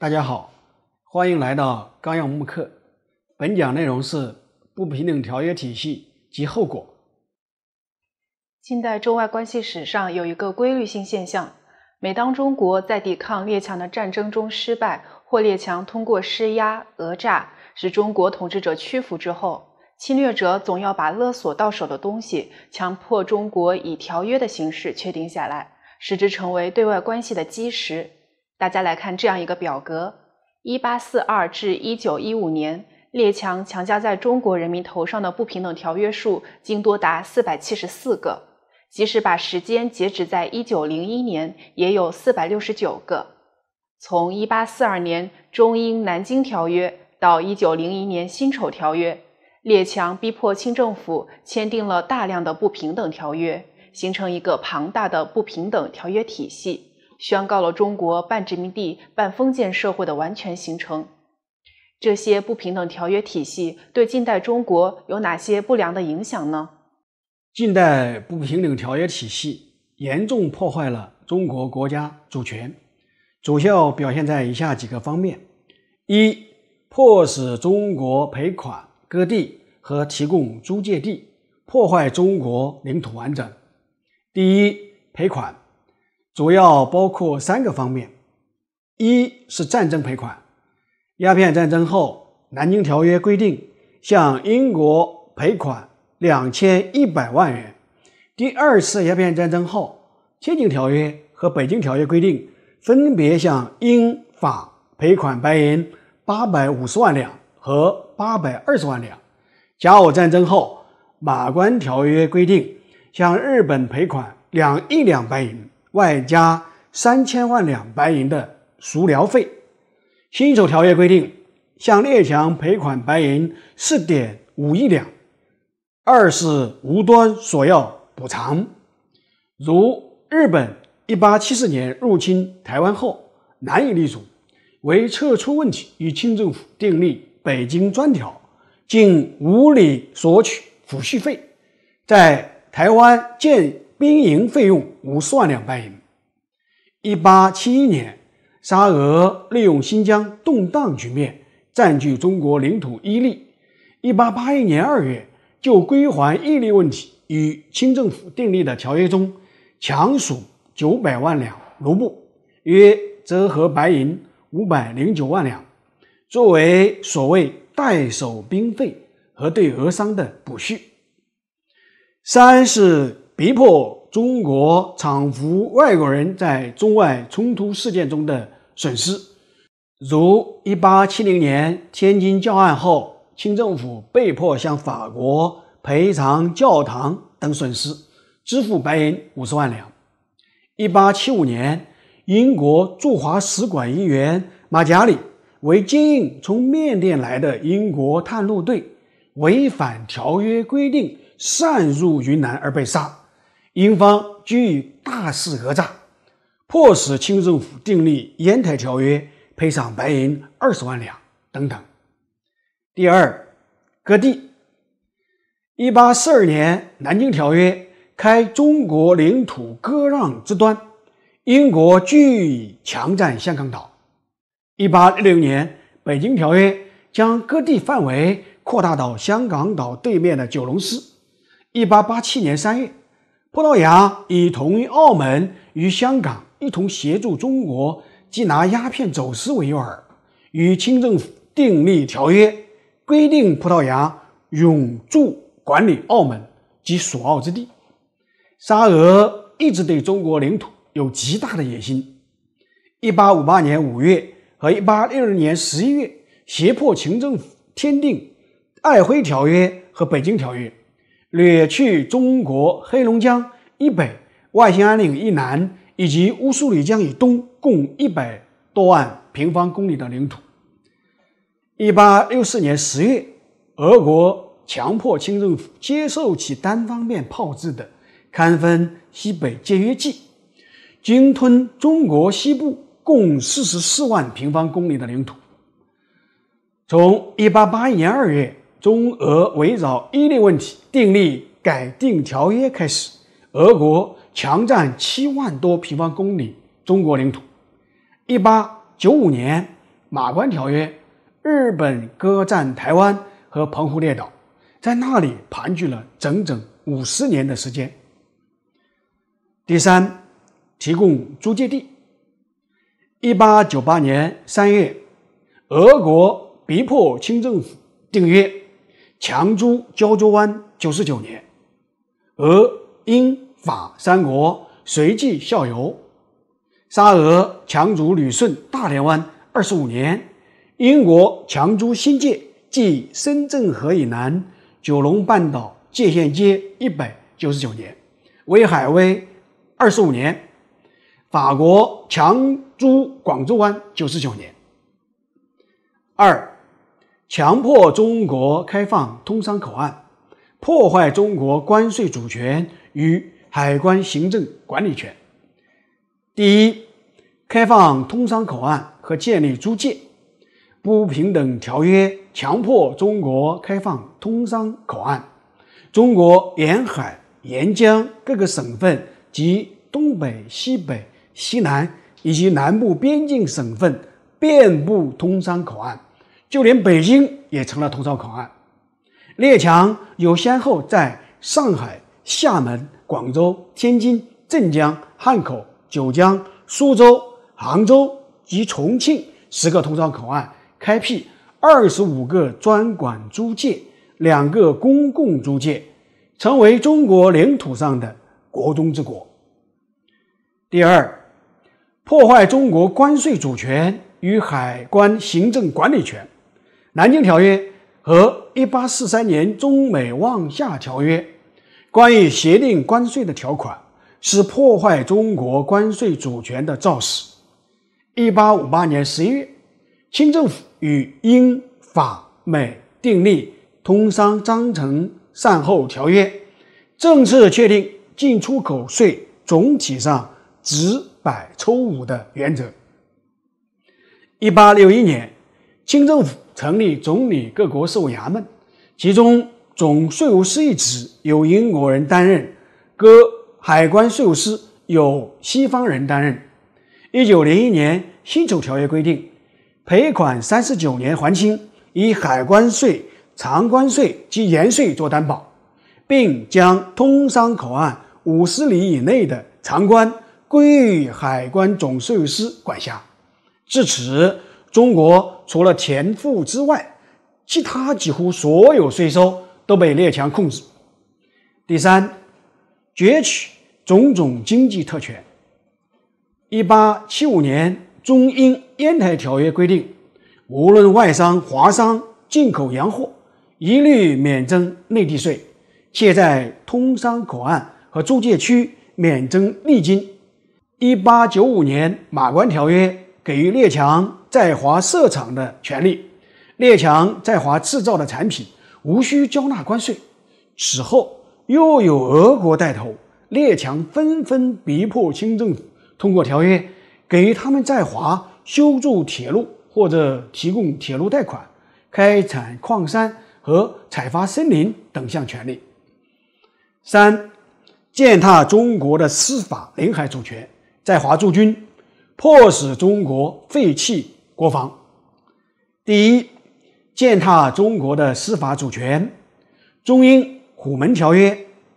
大家好，欢迎来到纲要慕课。本讲内容是不平等条约体系及后果。近代中外关系史上有一个规律性现象：每当中国在抵抗列强的战争中失败，或列强通过施压、讹诈使中国统治者屈服之后，侵略者总要把勒索到手的东西强迫中国以条约的形式确定下来，使之成为对外关系的基石。大家来看这样一个表格：1842至1915年，列强强加在中国人民头上的不平等条约数，竟多达474个；即使把时间截止在1901年，也有469个。从1842年中英《南京条约》到1901年《辛丑条约》，列强逼迫清政府签订了大量的不平等条约，形成一个庞大的不平等条约体系。宣告了中国半殖民地半封建社会的完全形成。这些不平等条约体系对近代中国有哪些不良的影响呢？近代不平等条约体系严重破坏了中国国家主权，主要表现在以下几个方面：一、迫使中国赔款、割地和提供租借地，破坏中国领土完整；第一，赔款。主要包括三个方面：一是战争赔款。鸦片战争后，《南京条约》规定向英国赔款两千一百万元；第二次鸦片战争后，《天津条约》和《北京条约》规定分别向英法赔款白银八百五十万两和八百二十万两；甲午战争后，《马关条约》规定向日本赔款两亿两白银。外加三千万两白银的赎辽费，辛丑条约规定向列强赔款白银四点五亿两。二是无端索要补偿，如日本一八七四年入侵台湾后难以立足，为撤出问题与清政府订立《北京专条》，竟无理索取抚恤费，在台湾建。兵营费用五十万两白银。一八七一年，沙俄利用新疆动荡局面，占据中国领土伊犁。一八八一年二月，就归还伊犁问题与清政府订立的条约中，强属九百万两卢布，约折合白银五百零九万两，作为所谓代守兵费和对俄商的补叙。三是。逼迫中国偿付外国人在中外冲突事件中的损失，如1870年天津教案后，清政府被迫向法国赔偿教堂等损失，支付白银五十万两。1875年，英国驻华使馆议员马戛里为接应从缅甸来的英国探路队，违反条约规定擅入云南而被杀。英方居以大肆讹诈，迫使清政府订立《烟台条约》，赔偿白银二十万两等等。第二，割地。一八四二年《南京条约》开中国领土割让之端，英国据以强占香港岛。一八六六年《北京条约》将割地范围扩大到香港岛对面的九龙司。一八八七年三月。葡萄牙已同意澳门与香港一同协助中国缉拿鸦片走私为诱饵，与清政府订立条约，规定葡萄牙永驻管理澳门及属澳之地。沙俄一直对中国领土有极大的野心。1858年5月和1862年11月，胁迫清政府签订《瑷珲条约》和《北京条约》。掠去中国黑龙江以北、外兴安岭以南以及乌苏里江以东共一百多万平方公里的领土。一八六四年十月，俄国强迫清政府接受其单方面炮制的《堪分西北界约记》，鲸吞中国西部共四十四万平方公里的领土。从一八八一年二月。中俄围绕伊犁问题订立改定条约开始，俄国强占七万多平方公里中国领土。一八九五年《马关条约》，日本割占台湾和澎湖列岛，在那里盘踞了整整五十年的时间。第三，提供租借地。一八九八年三月，俄国逼迫清政府订约。强租胶州湾九十九年，俄、英、法三国随即效尤，沙俄强租旅顺大连湾二十五年，英国强租新界即深圳河以南九龙半岛界限街一百九十九年，威海威二十五年，法国强租广州湾九十九年。二。强迫中国开放通商口岸，破坏中国关税主权与海关行政管理权。第一，开放通商口岸和建立租界。不平等条约强迫中国开放通商口岸，中国沿海、沿江各个省份及东北、西北、西南以及南部边境省份遍布通商口岸。就连北京也成了通商口岸，列强有先后在上海、厦门、广州、天津、镇江、汉口、九江、苏州、杭州及重庆十个通商口岸开辟二十五个专管租界，两个公共租界，成为中国领土上的“国中之国”。第二，破坏中国关税主权与海关行政管理权。《南京条约》和1843年《中美望厦条约》关于协定关税的条款是破坏中国关税主权的肇始。1858年11月，清政府与英法美订立《通商章程善后条约》，正式确定进出口税总体上“只百抽五”的原则。1861年，清政府。成立总理各国事务衙门，其中总税务司一职由英国人担任，各海关税务司由西方人担任。一九零一年，辛丑条约规定，赔款三十九年还清，以海关税、常关税及盐税做担保，并将通商口岸五十里以内的长关归于海关总税务司管辖。至此，中国。除了田赋之外，其他几乎所有税收都被列强控制。第三，攫取种种经济特权。一八七五年中英烟台条约规定，无论外商、华商进口洋货，一律免征内地税，且在通商口岸和租界区免征利金。一八九五年马关条约。给予列强在华设厂的权利，列强在华制造的产品无需交纳关税。此后，又有俄国带头，列强纷纷逼迫清政府通过条约，给予他们在华修筑铁路或者提供铁路贷款、开采矿山和采伐森林等项权利。三，践踏中国的司法领海主权，在华驻军。迫使中国废弃国防，第一，践踏中国的司法主权。中英《虎门条约》、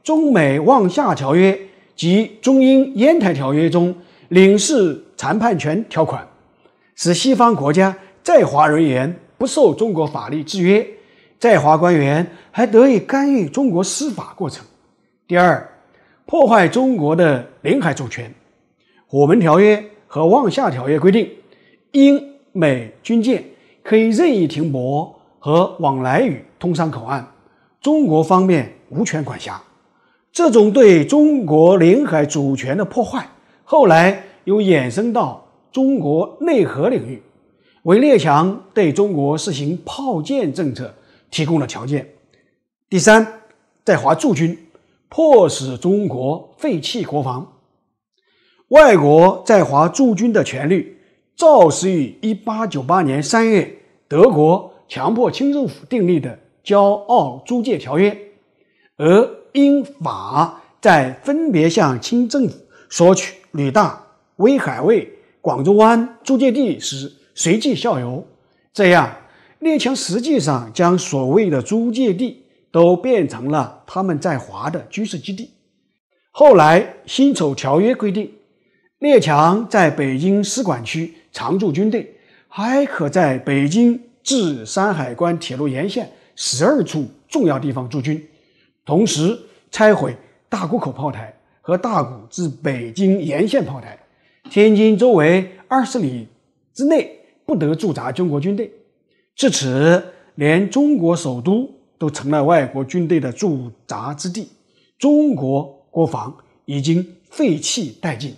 中美《望厦条约》及中英《烟台条约》中领事裁判权条款，使西方国家在华人员不受中国法律制约，在华官员还得以干预中国司法过程。第二，破坏中国的领海主权，《虎门条约》。和《望厦条约》规定，英美军舰可以任意停泊和往来于通商口岸，中国方面无权管辖。这种对中国领海主权的破坏，后来又衍生到中国内河领域，为列强对中国实行炮舰政策提供了条件。第三，在华驻军，迫使中国废弃国防。外国在华驻军的权利，肇始于一八九八年三月，德国强迫清政府订立的《骄澳租借条约》，而英法在分别向清政府索取旅大、威海卫、广州湾租借地时，随即效尤。这样，列强实际上将所谓的租借地都变成了他们在华的军事基地。后来，《辛丑条约》规定。列强在北京使馆区常驻军队，还可在北京至山海关铁路沿线十二处重要地方驻军，同时拆毁大沽口炮台和大沽至北京沿线炮台。天津周围二十里之内不得驻扎中国军队。至此，连中国首都都成了外国军队的驻扎之地，中国国防已经废弃殆尽。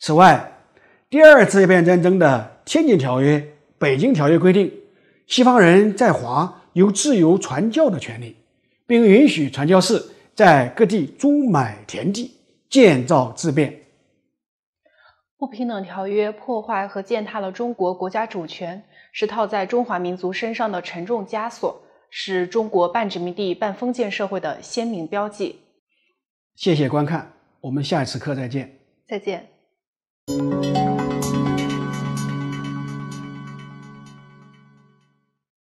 此外，《第二次鸦片战争的天津条约》《北京条约》规定，西方人在华有自由传教的权利，并允许传教士在各地租买田地、建造自便。不平等条约破坏和践踏了中国国家主权，是套在中华民族身上的沉重枷锁，是中国半殖民地半封建社会的鲜明标记。谢谢观看，我们下一次课再见。再见。Música